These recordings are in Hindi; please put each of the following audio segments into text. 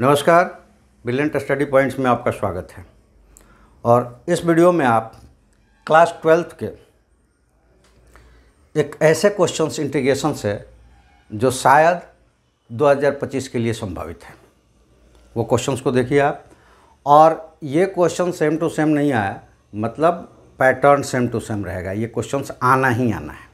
नमस्कार ब्रिलियंट स्टडी पॉइंट्स में आपका स्वागत है और इस वीडियो में आप क्लास ट्वेल्थ के एक ऐसे क्वेश्चंस इंटीग्रेशन से जो शायद 2025 के लिए संभावित है वो क्वेश्चंस को देखिए आप और ये क्वेश्चन सेम टू सेम नहीं आया मतलब पैटर्न सेम टू सेम रहेगा ये क्वेश्चंस आना ही आना है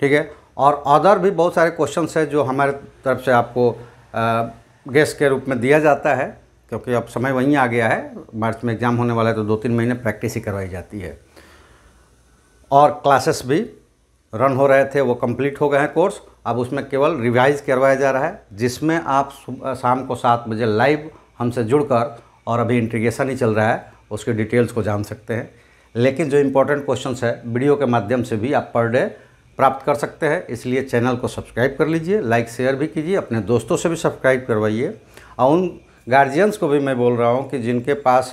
ठीक है और अदर भी बहुत सारे क्वेश्चंस हैं जो हमारे तरफ से आपको आ, गैस के रूप में दिया जाता है क्योंकि अब समय वहीं आ गया है मार्च में एग्ज़ाम होने वाला है तो दो तीन महीने प्रैक्टिस ही करवाई जाती है और क्लासेस भी रन हो रहे थे वो कंप्लीट हो गए हैं कोर्स अब उसमें केवल रिवाइज करवाया जा रहा है जिसमें आप शाम को सात बजे लाइव हमसे जुड़कर और अभी इंटीग्रेशन ही चल रहा है उसके डिटेल्स को जान सकते हैं लेकिन जो इम्पोर्टेंट क्वेश्चंस है वीडियो के माध्यम से भी आप पर डे प्राप्त कर सकते हैं इसलिए चैनल को सब्सक्राइब कर लीजिए लाइक शेयर भी कीजिए अपने दोस्तों से भी सब्सक्राइब करवाइए और उन गार्जियंस को भी मैं बोल रहा हूँ कि जिनके पास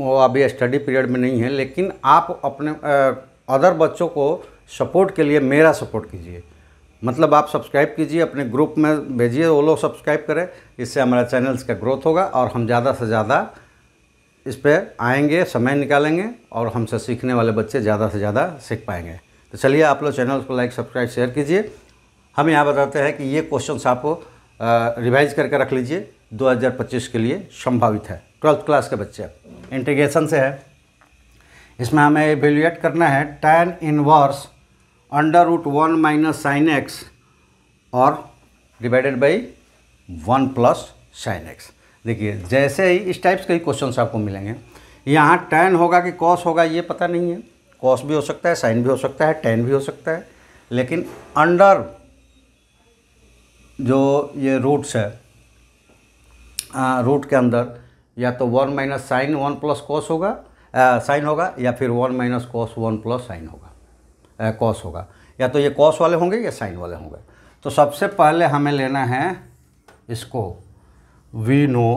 वो अभी स्टडी पीरियड में नहीं है लेकिन आप अपने अदर बच्चों को सपोर्ट के लिए मेरा सपोर्ट कीजिए मतलब आप सब्सक्राइब कीजिए अपने ग्रुप में भेजिए वो लोग सब्सक्राइब करें इससे हमारा चैनल्स का ग्रोथ होगा और हम ज़्यादा से ज़्यादा इस पर आएंगे समय निकालेंगे और हमसे सीखने वाले बच्चे ज़्यादा से ज़्यादा सीख पाएंगे तो चलिए आप लोग चैनल को लाइक सब्सक्राइब शेयर कीजिए हम यहाँ बताते हैं कि ये क्वेश्चन आप रिवाइज करके रख लीजिए 2025 के लिए संभावित है ट्वेल्थ क्लास के बच्चे इंटीग्रेशन से है इसमें हमें एवेल्युएट करना है tan inverse under root one minus sine x और divided by one plus sine x देखिए जैसे ही इस टाइप्स के ही क्वेश्चन आपको मिलेंगे यहाँ टेन होगा कि कॉस होगा ये पता नहीं है कॉस भी हो सकता है साइन भी हो सकता है टेन भी हो सकता है लेकिन अंडर जो ये रूट्स है आ, रूट के अंदर या तो one minus sine one plus cos होगा साइन होगा या फिर one minus cos one plus sine होगा कॉस होगा या तो ये कॉस वाले होंगे या साइन वाले होंगे तो सबसे पहले हमें लेना है इसको वी नो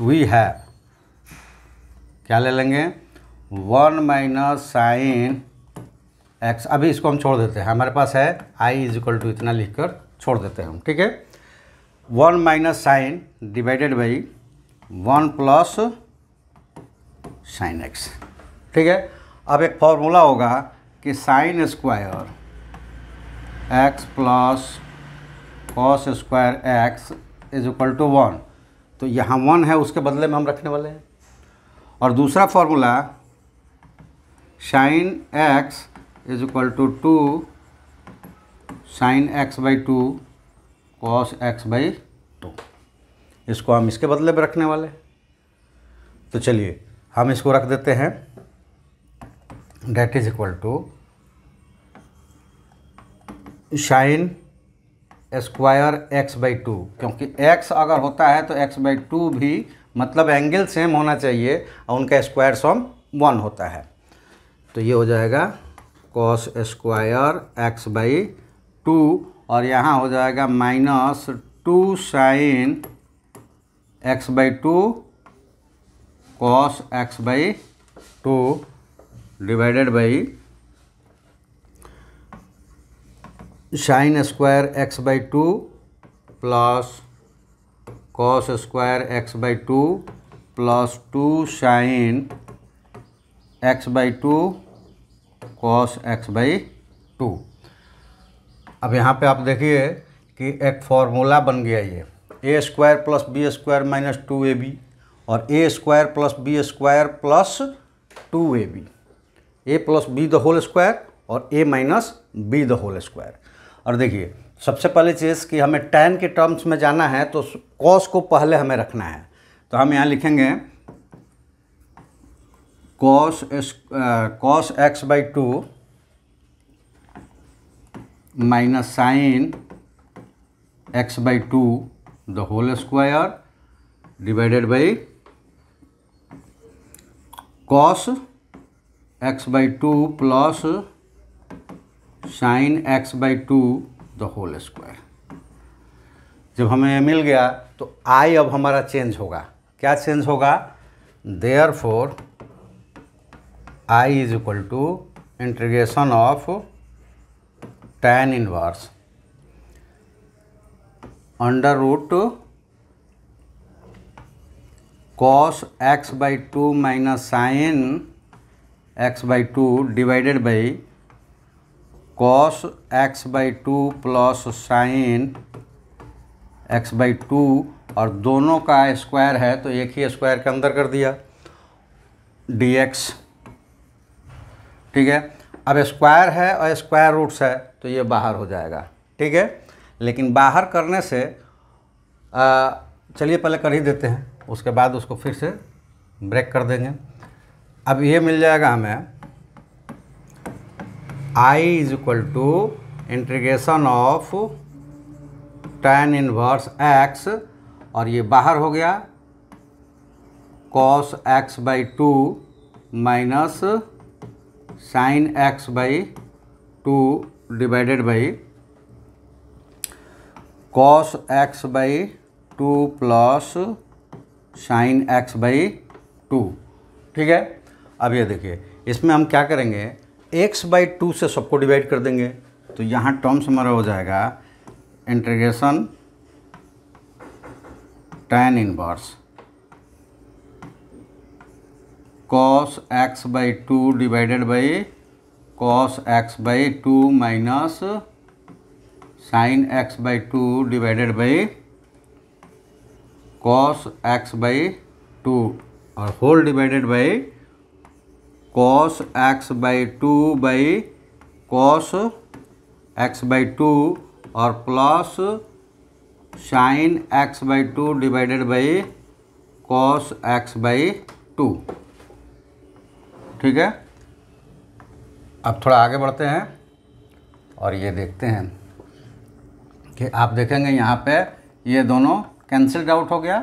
वी हैव क्या ले लेंगे वन माइनस साइन एक्स अभी इसको हम छोड़ देते हैं हमारे पास है आई इज इक्वल टू इतना लिख कर छोड़ देते हैं हम ठीक है one minus sine divided by one plus sine x ठीक है अब एक फॉर्मूला होगा कि sine square x plus cos square x is equal to one तो यहाँ वन है उसके बदले में हम रखने वाले हैं और दूसरा formula sine x is equal to two sine x by two cos x by two इसको हम इसके बदले में रखने वाले तो चलिए हम इसको रख देते हैं that is equal to sine square x by two क्योंकि एक्स अगर होता है तो एक्स बाई टू भी मतलब एंगल सेम होना चाहिए और उनका स्क्वायर सम वन होता है तो ये हो जाएगा cos square x by two और यहाँ हो जाएगा minus two sine x by two cos x by two divided by sine square x by two plus cos square x by two plus two sine x by two cos x by two अब यहाँ पे आप देखिए कि एक फॉर्मूला बन गया ये a square plus b square minus two a b और a square plus b square plus two a b a plus b the whole square और a minus b the whole square और देखिए सबसे पहले चीज़ कि हमें टेन के टर्म्स में जाना है तो कॉस को पहले हमें रखना है तो हम यहाँ लिखेंगे cos cos x by two minus sine x by two the whole square divided by cos x by two plus sine x by two the whole square जब हमें ये मिल गया तो आई अब हमारा चेंज होगा क्या चेंज होगा therefore I is equal to integration of tan inverse under root cos x by two minus sine x by two divided by cos x by two plus sine x by two और दोनों का स्क्वायर है तो एक ही स्क्वायर के अंदर कर दिया डी एक्स ठीक है अब स्क्वायर है और स्क्वायर रूट्स है तो ये बाहर हो जाएगा ठीक है लेकिन बाहर करने से चलिए पहले कर ही देते हैं उसके बाद उसको फिर से ब्रेक कर देंगे अब ये मिल जाएगा हमें I is equal to integration of tan inverse x और ये बाहर हो गया cos x by two minus sine x by two divided by cos x by two plus sine x by two ठीक है अब ये देखिए इसमें हम क्या करेंगे एक्स बाई टू से सबको डिवाइड कर देंगे तो यहाँ टर्म्स हमारा हो जाएगा integration tan inverse cos x by two divided by cos x by two minus sine x by two divided by cos x by two और whole divided by cos x by two by cos x by two और plus sine x by two divided by cos x by two ठीक है अब थोड़ा आगे बढ़ते हैं और ये देखते हैं कि आप देखेंगे यहाँ पे ये दोनों कैंसिल्ड आउट हो गया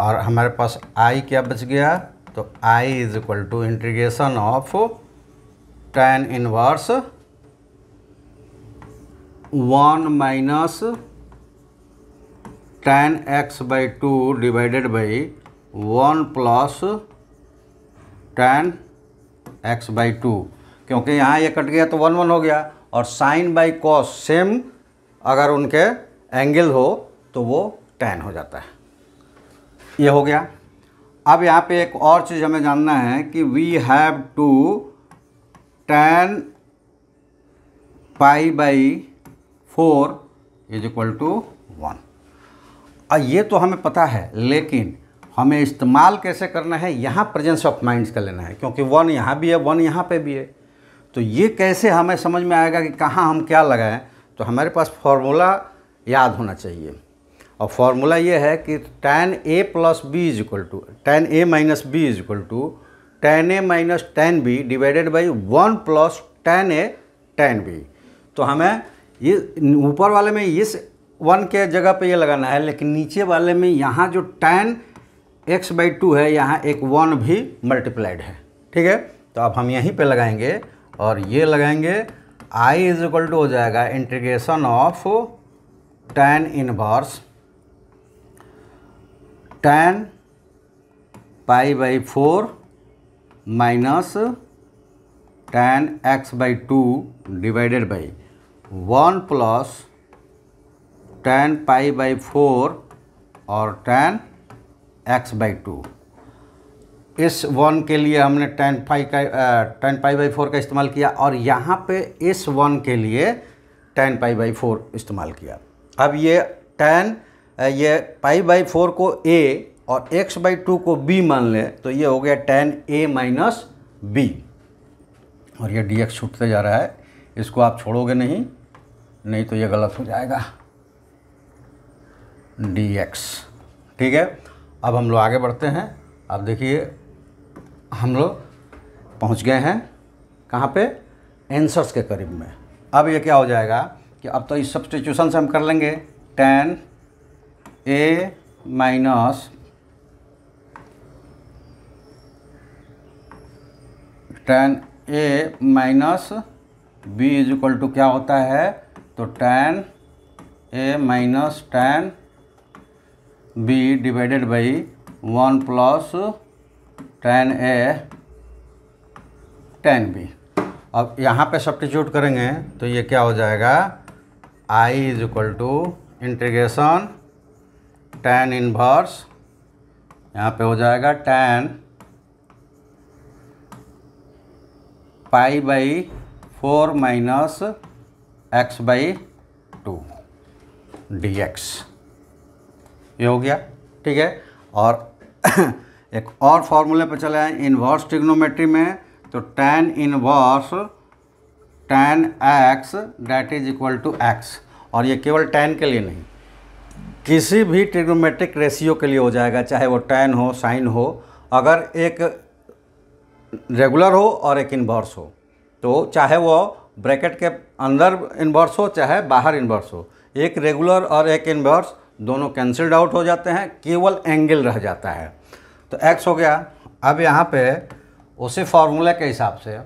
और हमारे पास आई क्या बच गया तो I is equal to integration of tan inverse one minus tan x by two divided by one plus tan x by two क्योंकि यहाँ ये कट गया तो वन वन हो गया और साइन बाई कॉस सेम अगर उनके एंगल हो तो वो टेन हो जाता है ये हो गया अब यहाँ पे एक और चीज़ हमें जानना है कि we have to tan pi by four is equal to one और ये तो हमें पता है लेकिन हमें इस्तेमाल कैसे करना है यहाँ प्रेजेंस ऑफ माइंड्स का लेना है क्योंकि वन यहाँ भी है वन यहाँ पे भी है तो ये कैसे हमें समझ में आएगा कि कहाँ हम क्या लगाएं तो हमारे पास फॉर्मूला याद होना चाहिए और फॉर्मूला ये है कि tan a plus b is equal to tan a minus b is equal to tan a minus tan b divided by one plus tan a tan b तो हमें ये ऊपर वाले में इस वन के जगह पे ये लगाना है लेकिन नीचे वाले में यहाँ जो टेन एक्स बाई टू है यहाँ एक वन भी मल्टीप्लाइड है ठीक है तो अब हम यहीं पे लगाएंगे और ये लगाएंगे आई इज इक्वल टू हो जाएगा integration of tan inverse tan pi by four minus tan x by two divided by one plus tan pi by four और tan x by two s one के लिए हमने टेन फाइव का टेन पाई बाई फोर का इस्तेमाल किया और यहाँ पे एस वन के लिए टेन पाई बाई फोर इस्तेमाल किया अब ये टेन ये पाई बाई फोर को ए और एक्स बाई टू को बी मान लें तो ये हो गया टेन ए माइनस बी और ये डी एक्स छूटते जा रहा है इसको आप छोड़ोगे नहीं नहीं तो ये गलत हो जाएगा डी एक्स ठीक है अब हम लोग आगे बढ़ते हैं अब देखिए हम लोग पहुंच गए हैं कहाँ पे एंसर्स के करीब में अब ये क्या हो जाएगा कि अब तो इस सब्सटीट्यूशन से हम कर लेंगे tan a minus tan a minus b is equal to क्या होता है तो tan a minus tan b divided by one plus tan a tan b अब यहाँ पे सब्टीट्यूट करेंगे तो ये क्या हो जाएगा I is equal to integration tan inverse यहाँ पे हो जाएगा tan pi by four minus x by two d x ये हो गया ठीक है और एक और फॉर्मूले पर चले आए इन्वर्स ट्रिग्नोमेट्री में तो tan inverse tan x that is equal to x और ये केवल टेन के लिए नहीं किसी भी ट्रिग्नोमेट्रिक रेशियो के लिए हो जाएगा चाहे वो टेन हो साइन हो अगर एक रेगुलर हो और एक इन्वर्स हो तो चाहे वो ब्रैकेट के अंदर इन्वर्स हो चाहे बाहर इन्वर्स हो एक रेगुलर और एक इन्वर्स दोनों कैंसिल्ड आउट हो जाते हैं केवल एंगल रह जाता है तो एक्स हो गया अब यहाँ पे उसी फार्मूला के हिसाब से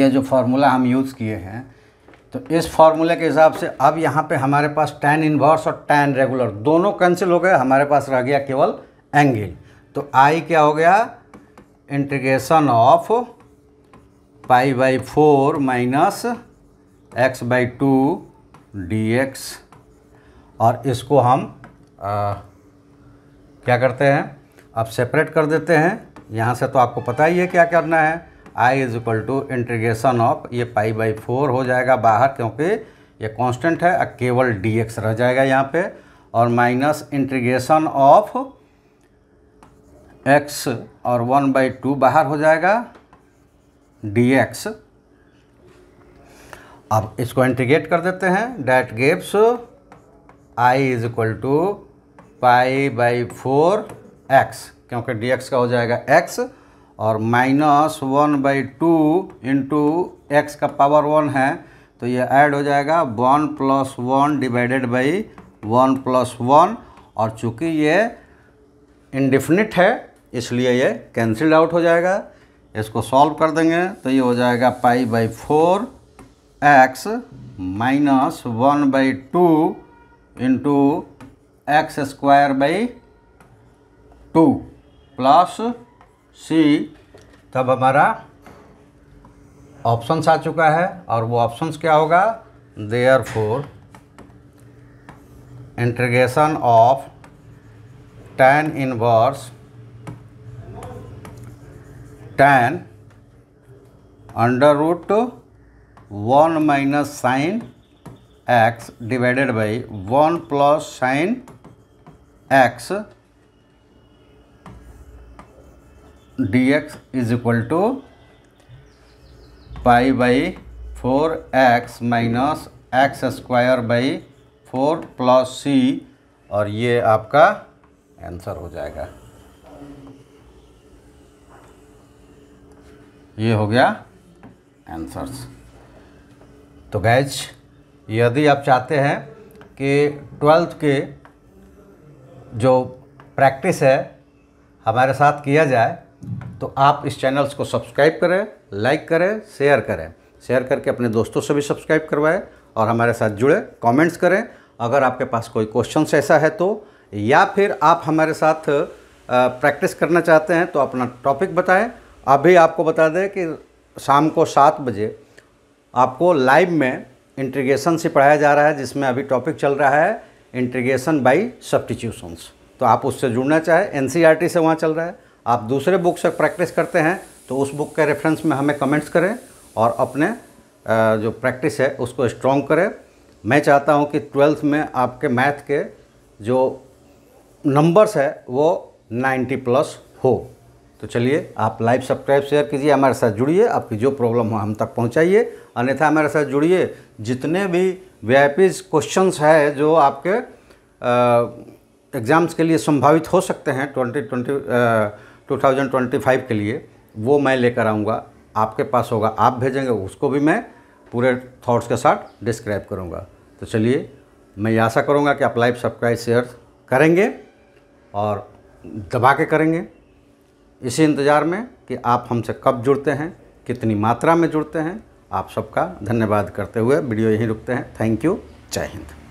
ये जो फार्मूला हम यूज़ किए हैं तो इस फार्मूले के हिसाब से अब यहाँ पे हमारे पास टैन इन्वर्स और टैन रेगुलर दोनों कैंसिल हो गए हमारे पास रह गया केवल एंगल तो आई क्या हो गया integration of pi by four minus x by two d x और इसको हम आ, क्या करते हैं अब सेपरेट कर देते हैं यहाँ से तो आपको पता ही है क्या करना है I is equal to integration of ये पाई बाई फोर हो जाएगा बाहर क्योंकि ये कांस्टेंट है केवल डी एक्स रह जाएगा यहाँ पे और माइनस इंटीग्रेशन ऑफ एक्स और वन बाई टू बाहर हो जाएगा डी एक्स अब इसको इंटीग्रेट कर देते हैं that gives I is equal to pi by four x क्योंकि डी एक्स का हो जाएगा एक्स और minus one by two into x का पावर वन है तो ये ऐड हो जाएगा one plus one divided by one plus one और चूँकि ये इनडिफिनिट है इसलिए ये कैंसिल्ड आउट हो जाएगा इसको सॉल्व कर देंगे तो ये हो जाएगा pi by four x minus one by two into x square by two plus c तब हमारा ऑप्शंस आ चुका है और वो ऑप्शंस क्या होगा therefore integration of tan inverse tan under root one minus sine x divided by one plus sine x d x is equal to pi by four x minus x square by four plus c और ये आपका आंसर हो जाएगा ये हो गया आंसर्स तो गैज यदि आप चाहते हैं कि ट्वेल्थ के जो प्रैक्टिस है हमारे साथ किया जाए तो आप इस चैनल्स को सब्सक्राइब करें लाइक करें शेयर करें शेयर करके अपने दोस्तों से भी सब्सक्राइब करवाएं और हमारे साथ जुड़े कमेंट्स करें अगर आपके पास कोई क्वेश्चन ऐसा है तो या फिर आप हमारे साथ प्रैक्टिस करना चाहते हैं तो अपना टॉपिक बताएं अभी आपको बता दें कि शाम को सात बजे आपको लाइव में इंट्रीगेशन से पढ़ाया जा रहा है जिसमें अभी टॉपिक चल रहा है इंट्रीगेशन बाई सब्सटीट्यूशंस तो आप उससे जुड़ना चाहे एन e से वहाँ चल रहा है आप दूसरे बुक से प्रैक्टिस करते हैं तो उस बुक के रेफरेंस में हमें कमेंट्स करें और अपने जो प्रैक्टिस है उसको स्ट्रॉन्ग करें मैं चाहता हूँ कि ट्वेल्थ में आपके मैथ के जो नंबर्स है वो नाइन्टी प्लस हो तो चलिए आप लाइव सब्सक्राइब शेयर कीजिए हमारे साथ जुड़िए आपकी जो प्रॉब्लम हो हम तक पहुंचाइए अन्यथा हमारे साथ जुड़िए जितने भी वी क्वेश्चंस है जो आपके एग्ज़ाम्स के लिए संभावित हो सकते हैं twenty twenty two thousand twenty five के लिए वो मैं लेकर आऊँगा आपके पास होगा आप भेजेंगे उसको भी मैं पूरे थॉट्स के साथ डिस्क्राइब करूँगा तो चलिए मैं ये आशा करूँगा कि आप लाइव सब्सक्राइब शेयर करेंगे और दबा के करेंगे इसी इंतज़ार में कि आप हमसे कब जुड़ते हैं कितनी मात्रा में जुड़ते हैं आप सबका धन्यवाद करते हुए वीडियो यहीं रुकते हैं थैंक यू जय हिंद